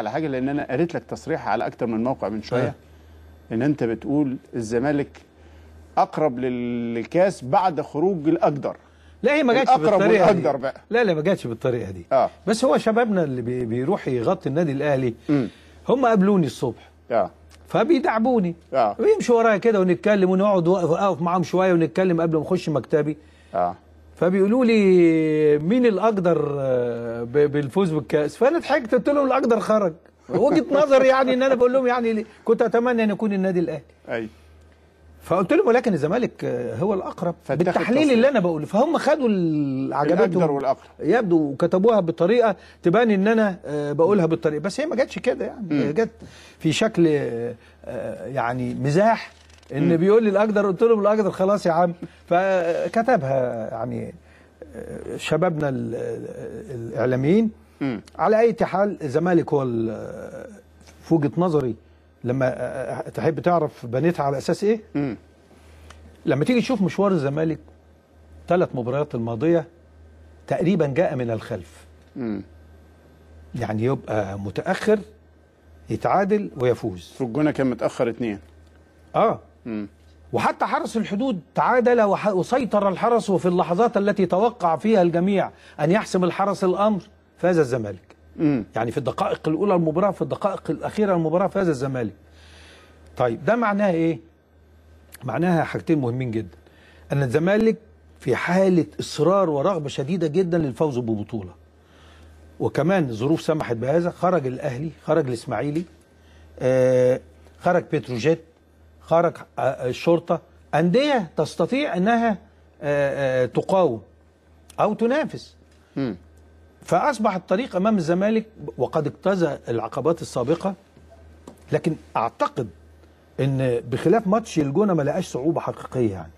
على حاجه لان انا قريت لك تصريح على اكتر من موقع من شويه أيوة. ان انت بتقول الزمالك اقرب للكاس بعد خروج الاقدر لا هي ما جاتش بالطريقه دي بقى. لا لا ما جاتش بالطريقه دي آه. بس هو شبابنا اللي بيروح يغطي النادي الاهلي هم قابلوني الصبح آه. فبيدعبوني آه. ويمشوا ورايا كده ونتكلم ونقعد اقف معاهم شويه ونتكلم قبل ما اخش مكتبي آه. فبيقولوا لي مين الاقدر آه، بالفوز بالكاس فانا ضحكت قلت لهم الاقدر خرج وجهه نظر يعني ان انا بقول لهم يعني كنت اتمنى ان يكون النادي الاهلي ايوه فقلت لهم ولكن الزمالك آه، هو الاقرب بالتحليل اللي انا بقوله فهم خدوا عجبتهم الاقدر والاقرب يبدو وكتبوها بطريقه تبان ان انا آه، بقولها بالطريقه بس هي ما جاتش كده يعني جت في شكل يعني مزاح ان بيقول لي الاجدر قلت له بالاجدر خلاص يا عم فكتبها يعني شبابنا الاعلاميين على اي حال الزمالك هو في وجهه نظري لما تحب تعرف بنيتها على اساس ايه؟ لما تيجي تشوف مشوار الزمالك ثلاث مباريات الماضيه تقريبا جاء من الخلف. يعني يبقى متاخر يتعادل ويفوز. في الجونه كان متاخر اثنين. اه وحتى حرس الحدود تعادل وسيطر الحرس وفي اللحظات التي توقع فيها الجميع أن يحسم الحرس الأمر فاز الزمالك يعني في الدقائق الأولى المباراة في الدقائق الأخيرة المباراة فاز الزمالك طيب ده معناه إيه؟ معناها حاجتين مهمين جدا أن الزمالك في حالة إصرار ورغبة شديدة جدا للفوز ببطولة وكمان الظروف سمحت بهذا خرج الأهلي خرج الإسماعيلي آه خرج بتروجيت خرج الشرطه انديه تستطيع انها آه، آه، تقاوم او تنافس فاصبح الطريق امام الزمالك وقد اجتزى العقبات السابقه لكن اعتقد ان بخلاف ماتش الجونه ما لقاش صعوبه حقيقيه يعني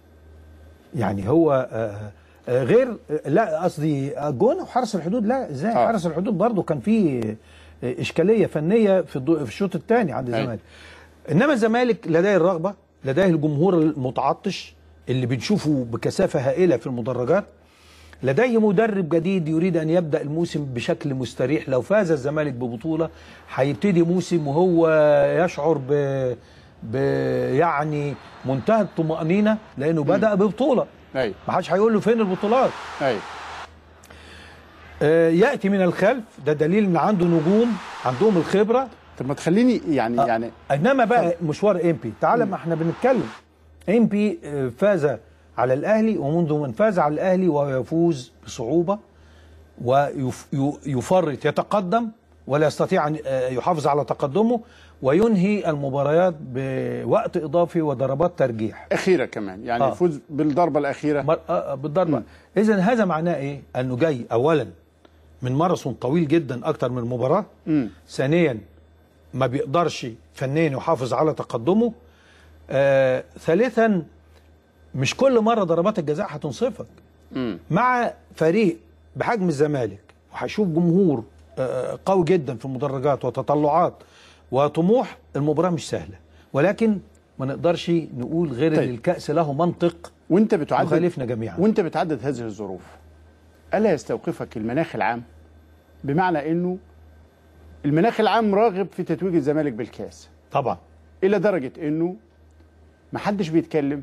يعني هو آه، غير لا قصدي الجونه وحرس الحدود لا ازاي حرس الحدود برضه كان فيه اشكاليه فنيه في الشوط الثاني عند الزمالك انما الزمالك لديه الرغبه لديه الجمهور المتعطش اللي بنشوفه بكثافه هائله في المدرجات لديه مدرب جديد يريد ان يبدا الموسم بشكل مستريح لو فاز الزمالك ببطوله هيبتدي موسم وهو يشعر ب يعني منتهى الطمأنينة لأنه بدا ببطولة ايوه ما حدش هيقول له فين البطولات ايوه يأتي من الخلف ده دليل إن عنده نجوم عندهم الخبرة طب ما تخليني يعني آه. يعني انما بقى طب. مشوار امبي تعال ما احنا بنتكلم امبي آه، فاز على الاهلي ومنذ من فاز على الاهلي وهو يفوز بصعوبه ويفرط يتقدم ولا يستطيع ان آه، يحافظ على تقدمه وينهي المباريات بوقت اضافي وضربات ترجيح اخيره كمان يعني آه. يفوز بالضربه الاخيره مر... آه, آه، بالضربه اذا هذا معناه ايه انه جاي اولا من ماراثون طويل جدا اكتر من مباراه ثانيا ما بيقدرش فنيا يحافظ على تقدمه آه ثالثا مش كل مره ضربات الجزاء هتنصفك مع فريق بحجم الزمالك وهشوف جمهور آه قوي جدا في المدرجات وتطلعات وطموح المباراه مش سهله ولكن ما نقدرش نقول غير طيب. ان الكاس له منطق وانت بتعدد مخالفنا جميعا وانت بتعدد هذه الظروف الا يستوقفك المناخ العام بمعنى انه المناخ العام راغب في تتويج الزمالك بالكاس طبعا الى درجه انه ما حدش بيتكلم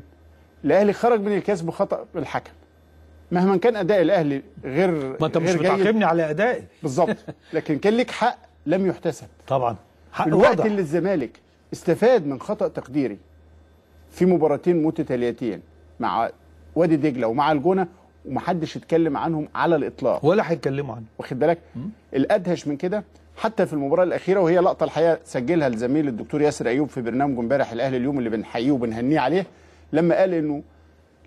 الاهلي خرج من الكاس بخطا الحكم مهما كان اداء الاهلي غير ما انت مش بتعاقبني على ادائي بالظبط لكن كان ليك حق لم يحتسب طبعا حق الوقت واضح. اللي الزمالك استفاد من خطا تقديري في مباراتين متتاليتين مع وادي دجله ومع الجونه ومحدش اتكلم عنهم على الاطلاق ولا هيتكلموا عنه واخد بالك الادهش من كده حتى في المباراه الاخيره وهي لقطه الحقيقه سجلها الزميل الدكتور ياسر ايوب في برنامجه امبارح الاهلي اليوم اللي بنحييه وبنهنيه عليه لما قال انه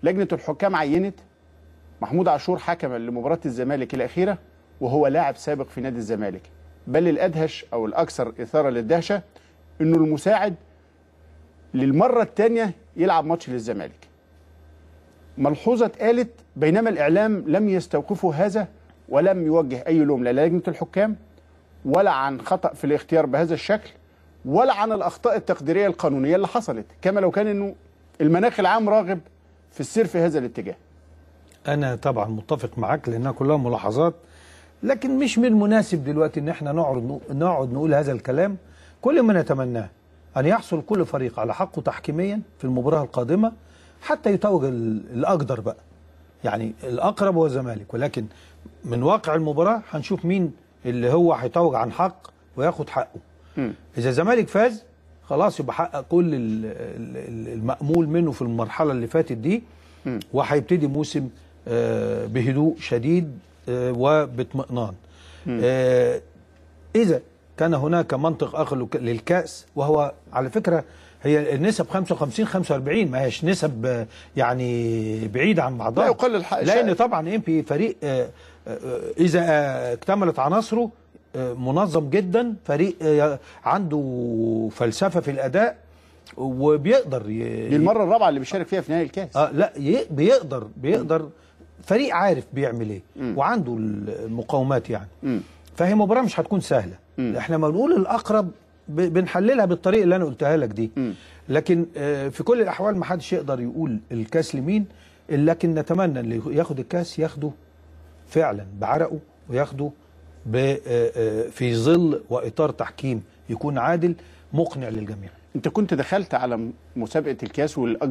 لجنه الحكام عينت محمود عاشور حكما لمباراه الزمالك الاخيره وهو لاعب سابق في نادي الزمالك بل الادهش او الاكثر اثاره للدهشه انه المساعد للمره الثانيه يلعب ماتش للزمالك ملحوظه اتقالت بينما الاعلام لم يستوقفوا هذا ولم يوجه اي لوم لا لجنه الحكام ولا عن خطأ في الاختيار بهذا الشكل ولا عن الأخطاء التقديرية القانونية اللي حصلت كما لو كان أنه المناخ العام راغب في السير في هذا الاتجاه أنا طبعا متفق معك لأنها كلها ملاحظات لكن مش من المناسب دلوقتي ان احنا نقعد نقعد نقول هذا الكلام كل ما نتمناه ان يحصل كل فريق على حقه تحكيميا في المباراه القادمه حتى يتوج الاقدر بقى يعني الاقرب هو الزمالك ولكن من واقع المباراه هنشوف مين اللي هو هيتوج عن حق وياخد حقه م. اذا الزمالك فاز خلاص يبقى حقق كل المأمول منه في المرحله اللي فاتت دي وهيبتدي موسم آه، بهدوء شديد آه، وباطمئنان آه، اذا كان هناك منطق اخر للكاس وهو على فكره هي النسب 55 45 ما هيش نسب يعني بعيده عن بعضها لا يقلل حق لان طبعا ام بي فريق آه، اذا آه، اكتملت عناصره آه، منظم جدا فريق عنده فلسفه في الاداء وبيقدر ي... المره الرابعه اللي بيشارك فيها في نهائي الكاس اه لا ي... بيقدر بيقدر فريق عارف بيعمل ايه وعنده المقاومات يعني فهي مباراه مش هتكون سهله احنا ما بنقول الاقرب بنحللها بالطريقه اللي انا قلتها لك دي لكن في كل الاحوال ما حدش يقدر يقول الكاس لمين لكن نتمنى اللي ياخد الكاس ياخده فعلا بعرقه وياخده آه، آه، في ظل واطار تحكيم يكون عادل مقنع للجميع انت كنت دخلت على مسابقه الكاس والاكبر